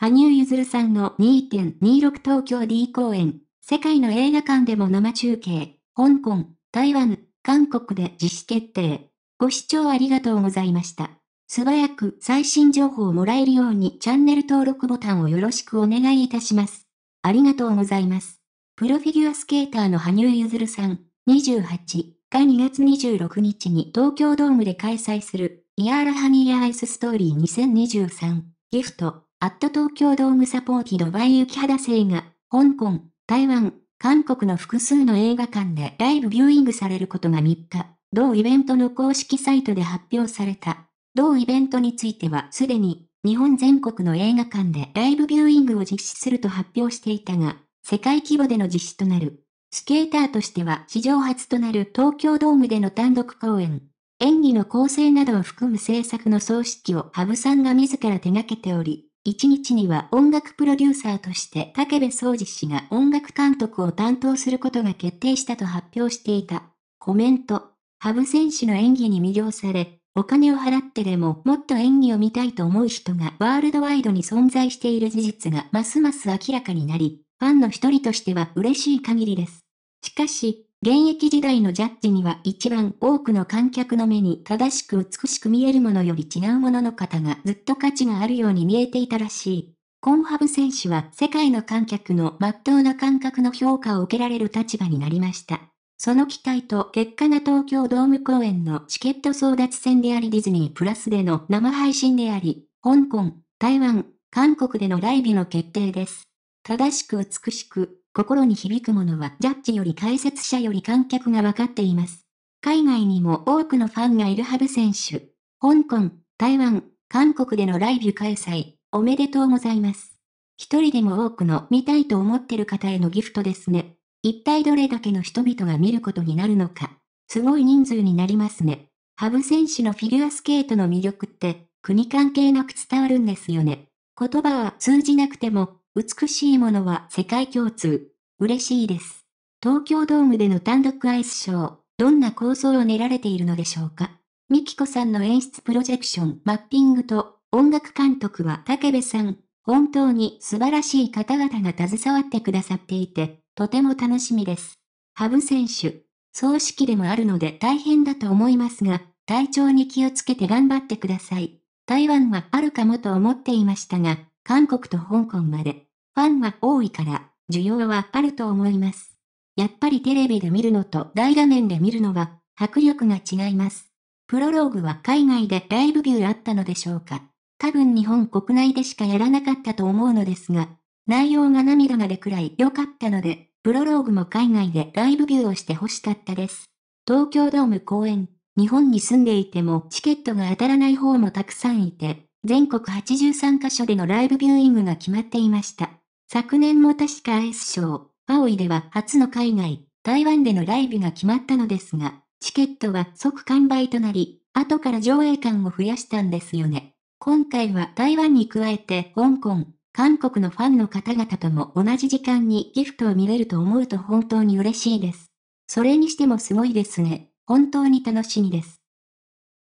羽生結弦さんの2.26東京 D 公演、世界の映画館でも生中継、香港、台湾、韓国で実施決定。ご視聴ありがとうございました。素早く最新情報をもらえるようにチャンネル登録ボタンをよろしくお願いいたします。ありがとうございます。プロフィギュアスケーターの羽生結弦さん、28が2月26日に東京ドームで開催する、イヤーラハニーアイスストーリー2023ギフトアット東京ドームサポーティドバイ雪肌生が、香港、台湾、韓国の複数の映画館でライブビューイングされることが3日、同イベントの公式サイトで発表された。同イベントについてはすでに、日本全国の映画館でライブビューイングを実施すると発表していたが、世界規模での実施となる。スケーターとしては史上初となる東京ドームでの単独公演。演技の構成などを含む制作の総指揮をハブさんが自ら手掛けており、1日には音楽プロデューサーとして武部総司氏が音楽監督を担当することが決定したと発表していた。コメント。ハブ選手の演技に魅了され、お金を払ってでももっと演技を見たいと思う人がワールドワイドに存在している事実がますます明らかになり、ファンの一人としては嬉しい限りです。しかし、現役時代のジャッジには一番多くの観客の目に正しく美しく見えるものより違うものの方がずっと価値があるように見えていたらしい。コンハブ選手は世界の観客の真っ当な感覚の評価を受けられる立場になりました。その期待と結果が東京ドーム公演のチケット争奪戦でありディズニープラスでの生配信であり、香港、台湾、韓国でのライブの決定です。正しく美しく、心に響くものはジャッジより解説者より観客が分かっています。海外にも多くのファンがいるハブ選手。香港、台湾、韓国でのライブ開催、おめでとうございます。一人でも多くの見たいと思ってる方へのギフトですね。一体どれだけの人々が見ることになるのか。すごい人数になりますね。ハブ選手のフィギュアスケートの魅力って、国関係なく伝わるんですよね。言葉は通じなくても、美しいものは世界共通。嬉しいです。東京ドームでの単独アイスショー、どんな構想を練られているのでしょうか。ミキコさんの演出プロジェクション、マッピングと、音楽監督は武部さん。本当に素晴らしい方々が携わってくださっていて、とても楽しみです。羽生選手、葬式でもあるので大変だと思いますが、体調に気をつけて頑張ってください。台湾はあるかもと思っていましたが、韓国と香港までファンは多いから、需要はあると思います。やっぱりテレビで見るのと大画面で見るのは、迫力が違います。プロローグは海外でライブビューあったのでしょうか多分日本国内でしかやらなかったと思うのですが、内容が涙が出くらい良かったので、プロローグも海外でライブビューをして欲しかったです。東京ドーム公演、日本に住んでいてもチケットが当たらない方もたくさんいて、全国83カ所でのライブビューイングが決まっていました。昨年も確かアイスショー、パオイでは初の海外、台湾でのライブが決まったのですが、チケットは即完売となり、後から上映感を増やしたんですよね。今回は台湾に加えて香港、韓国のファンの方々とも同じ時間にギフトを見れると思うと本当に嬉しいです。それにしてもすごいですね。本当に楽しみです。